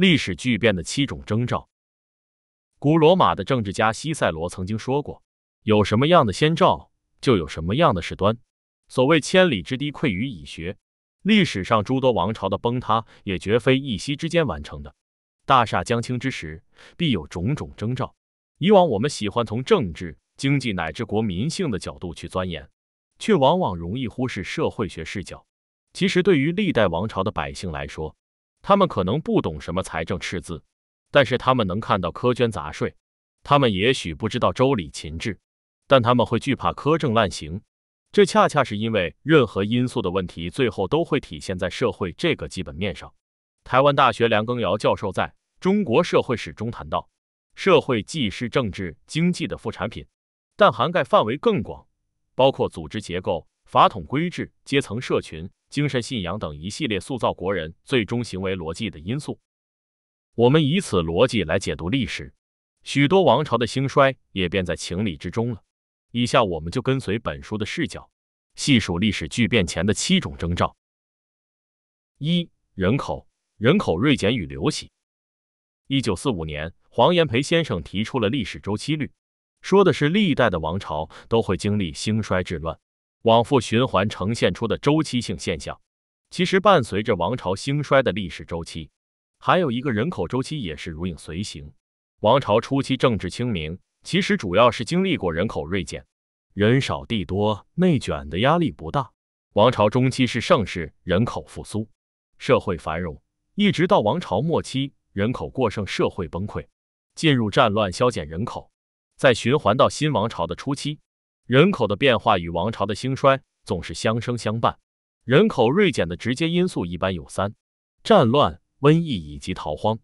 历史巨变的七种征兆。古罗马的政治家西塞罗曾经说过：“有什么样的先兆，就有什么样的事端。”所谓“千里之堤，溃于蚁穴”，历史上诸多王朝的崩塌也绝非一夕之间完成的。大厦将倾之时，必有种种征兆。以往我们喜欢从政治、经济乃至国民性的角度去钻研，却往往容易忽视社会学视角。其实，对于历代王朝的百姓来说，他们可能不懂什么财政赤字，但是他们能看到苛捐杂税；他们也许不知道周礼勤制，但他们会惧怕苛政滥刑。这恰恰是因为任何因素的问题，最后都会体现在社会这个基本面上。台湾大学梁耕尧教授在中国社会史中谈到，社会既是政治经济的副产品，但涵盖范围更广，包括组织结构、法统规制、阶层社群。精神信仰等一系列塑造国人最终行为逻辑的因素，我们以此逻辑来解读历史，许多王朝的兴衰也便在情理之中了。以下我们就跟随本书的视角，细数历史巨变前的七种征兆。一、人口人口锐减与流徙。一九四五年，黄炎培先生提出了历史周期律，说的是历代的王朝都会经历兴衰治乱。往复循环呈现出的周期性现象，其实伴随着王朝兴衰的历史周期，还有一个人口周期也是如影随形。王朝初期政治清明，其实主要是经历过人口锐减，人少地多，内卷的压力不大。王朝中期是盛世，人口复苏，社会繁荣，一直到王朝末期人口过剩，社会崩溃，进入战乱，消减人口，再循环到新王朝的初期。人口的变化与王朝的兴衰总是相生相伴。人口锐减的直接因素一般有三：战乱、瘟疫以及逃荒。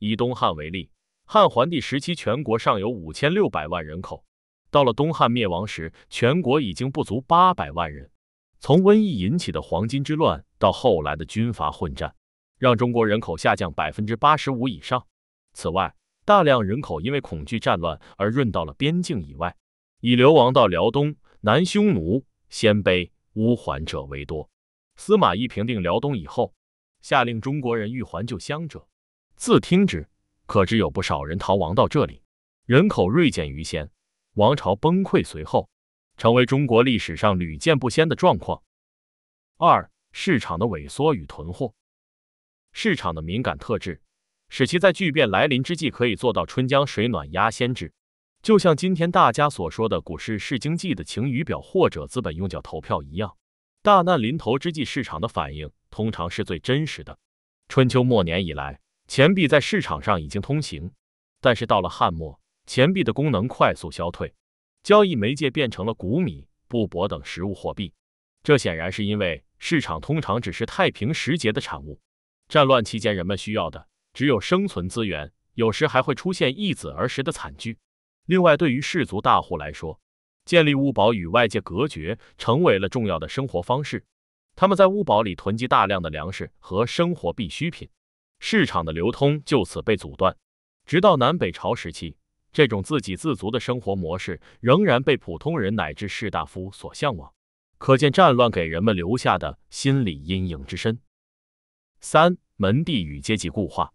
以东汉为例，汉桓帝时期全国尚有五千六百万人口，到了东汉灭亡时，全国已经不足八百万人。从瘟疫引起的黄巾之乱到后来的军阀混战，让中国人口下降百分之八十五以上。此外，大量人口因为恐惧战乱而润到了边境以外。以流亡到辽东、南匈奴、鲜卑、乌桓者为多。司马懿平定辽东以后，下令中国人欲还旧乡者，自听之。可知有不少人逃亡到这里，人口锐减于先。王朝崩溃，随后成为中国历史上屡见不鲜的状况。二、市场的萎缩与囤货。市场的敏感特质，使其在巨变来临之际，可以做到春江水暖鸭先知。就像今天大家所说的股市是经济的晴雨表，或者资本用脚投票一样，大难临头之际，市场的反应通常是最真实的。春秋末年以来，钱币在市场上已经通行，但是到了汉末，钱币的功能快速消退，交易媒介变成了谷米、布帛等实物货币。这显然是因为市场通常只是太平时节的产物，战乱期间人们需要的只有生存资源，有时还会出现易子而食的惨剧。另外，对于氏族大户来说，建立屋堡与外界隔绝成为了重要的生活方式。他们在屋堡里囤积大量的粮食和生活必需品，市场的流通就此被阻断。直到南北朝时期，这种自给自足的生活模式仍然被普通人乃至士大夫所向往。可见，战乱给人们留下的心理阴影之深。三、门第与阶级固化。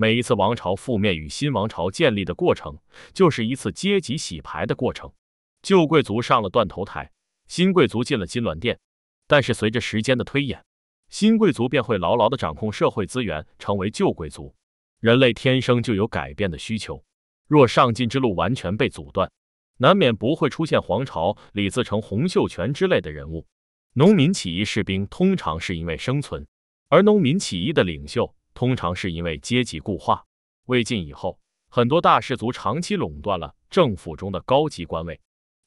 每一次王朝覆灭与新王朝建立的过程，就是一次阶级洗牌的过程。旧贵族上了断头台，新贵族进了金銮殿。但是随着时间的推演，新贵族便会牢牢地掌控社会资源，成为旧贵族。人类天生就有改变的需求。若上进之路完全被阻断，难免不会出现皇朝、李自成、洪秀全之类的人物。农民起义士兵通常是因为生存，而农民起义的领袖。通常是因为阶级固化。魏晋以后，很多大氏族长期垄断了政府中的高级官位，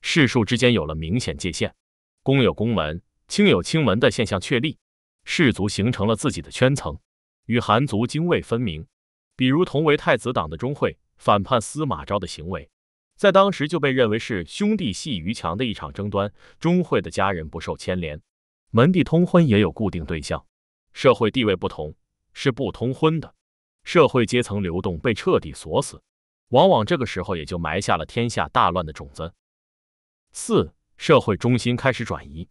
世庶之间有了明显界限，公有公门，卿有卿门的现象确立，氏族形成了自己的圈层，与韩族泾渭分明。比如，同为太子党的钟会反叛司马昭的行为，在当时就被认为是兄弟阋于强的一场争端。钟会的家人不受牵连，门第通婚也有固定对象，社会地位不同。是不通婚的，社会阶层流动被彻底锁死，往往这个时候也就埋下了天下大乱的种子。四，社会中心开始转移。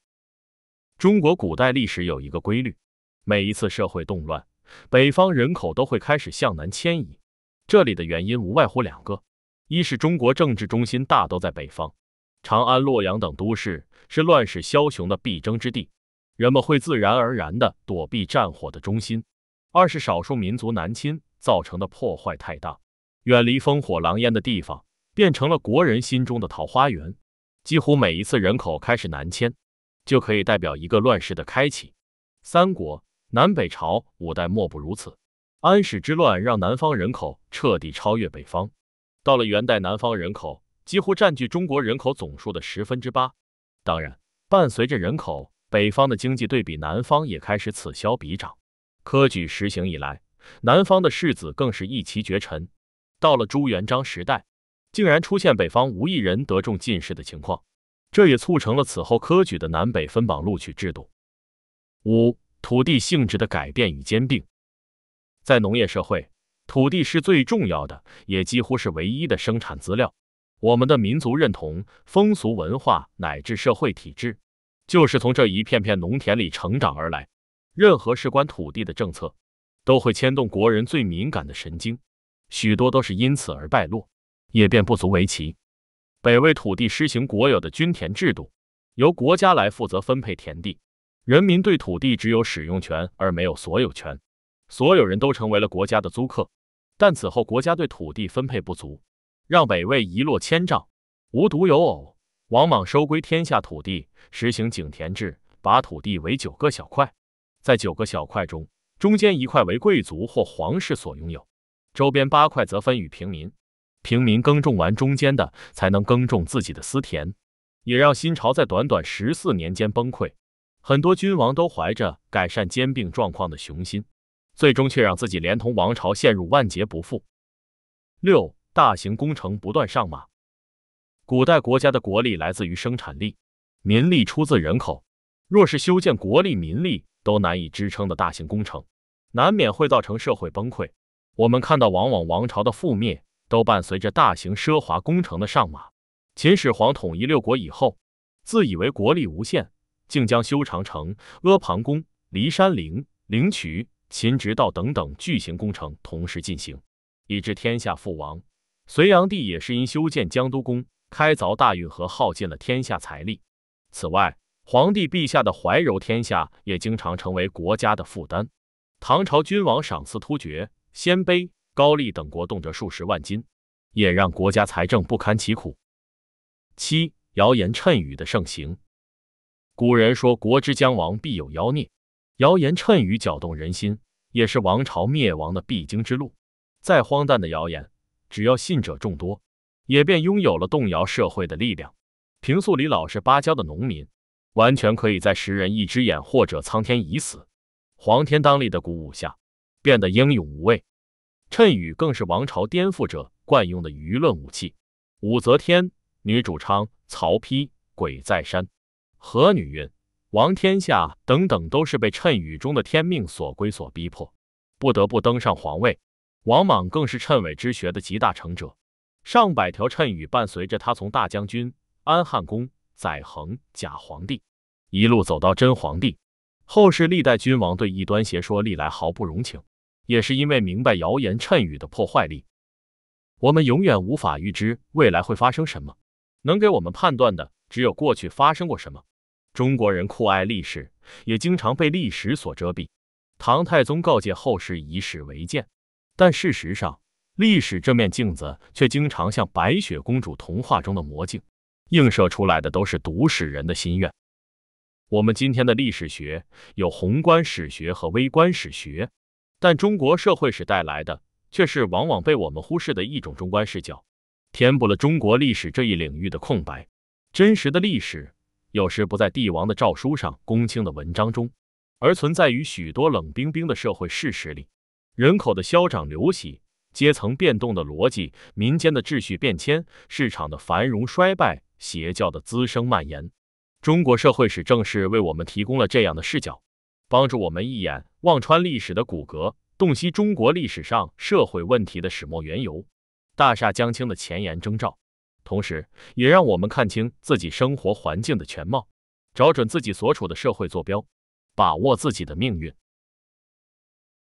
中国古代历史有一个规律，每一次社会动乱，北方人口都会开始向南迁移。这里的原因无外乎两个，一是中国政治中心大都在北方，长安、洛阳等都市是乱世枭雄的必争之地，人们会自然而然的躲避战火的中心。二是少数民族南迁造成的破坏太大，远离烽火狼烟的地方变成了国人心中的桃花源。几乎每一次人口开始南迁，就可以代表一个乱世的开启。三国、南北朝、五代莫不如此。安史之乱让南方人口彻底超越北方，到了元代，南方人口几乎占据中国人口总数的十分之八。当然，伴随着人口，北方的经济对比南方也开始此消彼长。科举实行以来，南方的士子更是一骑绝尘。到了朱元璋时代，竟然出现北方无一人得中进士的情况，这也促成了此后科举的南北分榜录取制度。五、土地性质的改变与兼并。在农业社会，土地是最重要的，也几乎是唯一的生产资料。我们的民族认同、风俗文化乃至社会体制，就是从这一片片农田里成长而来。任何事关土地的政策，都会牵动国人最敏感的神经，许多都是因此而败落，也便不足为奇。北魏土地施行国有的均田制度，由国家来负责分配田地，人民对土地只有使用权而没有所有权，所有人都成为了国家的租客。但此后国家对土地分配不足，让北魏一落千丈。无独有偶，王莽收归天下土地，实行井田制，把土地为九个小块。在九个小块中，中间一块为贵族或皇室所拥有，周边八块则分与平民。平民耕种完中间的，才能耕种自己的私田，也让新朝在短短十四年间崩溃。很多君王都怀着改善兼并状况的雄心，最终却让自己连同王朝陷入万劫不复。六大型工程不断上马，古代国家的国力来自于生产力，民力出自人口。若是修建国力、民力都难以支撑的大型工程，难免会造成社会崩溃。我们看到，往往王朝的覆灭都伴随着大型奢华工程的上马。秦始皇统一六国以后，自以为国力无限，竟将修长城、阿房宫、骊山陵、陵渠、秦直道等等巨型工程同时进行，以致天下覆亡。隋炀帝也是因修建江都宫、开凿大运河耗尽了天下财力。此外，皇帝陛下的怀柔天下，也经常成为国家的负担。唐朝君王赏赐突厥、鲜卑、高丽等国，动辄数十万金，也让国家财政不堪其苦。七谣言谶语的盛行，古人说“国之将亡，必有妖孽”。谣言谶语搅动人心，也是王朝灭亡的必经之路。再荒诞的谣言，只要信者众多，也便拥有了动摇社会的力量。平素里老实巴交的农民。完全可以在“食人一只眼”或者“苍天已死，黄天当立”的鼓舞下，变得英勇无畏。谶语更是王朝颠覆者惯用的舆论武器。武则天、女主昌、曹丕、鬼在山、何女运、王天下等等，都是被谶语中的天命所归所逼迫，不得不登上皇位。王莽更是谶纬之学的集大成者，上百条谶语伴随着他从大将军、安汉公。载恒假皇帝一路走到真皇帝，后世历代君王对异端邪说历来毫不容情，也是因为明白谣言谶语的破坏力。我们永远无法预知未来会发生什么，能给我们判断的只有过去发生过什么。中国人酷爱历史，也经常被历史所遮蔽。唐太宗告诫后世以史为鉴，但事实上，历史这面镜子却经常像白雪公主童话中的魔镜。映射出来的都是读史人的心愿。我们今天的历史学有宏观史学和微观史学，但中国社会史带来的却是往往被我们忽视的一种中观视角，填补了中国历史这一领域的空白。真实的历史有时不在帝王的诏书上、公卿的文章中，而存在于许多冷冰冰的社会事实里：人口的消长、流徙、阶层变动的逻辑、民间的秩序变迁、市场的繁荣衰败。邪教的滋生蔓延，中国社会史正是为我们提供了这样的视角，帮助我们一眼望穿历史的骨骼，洞悉中国历史上社会问题的始末缘由，大厦将倾的前言征兆，同时也让我们看清自己生活环境的全貌，找准自己所处的社会坐标，把握自己的命运。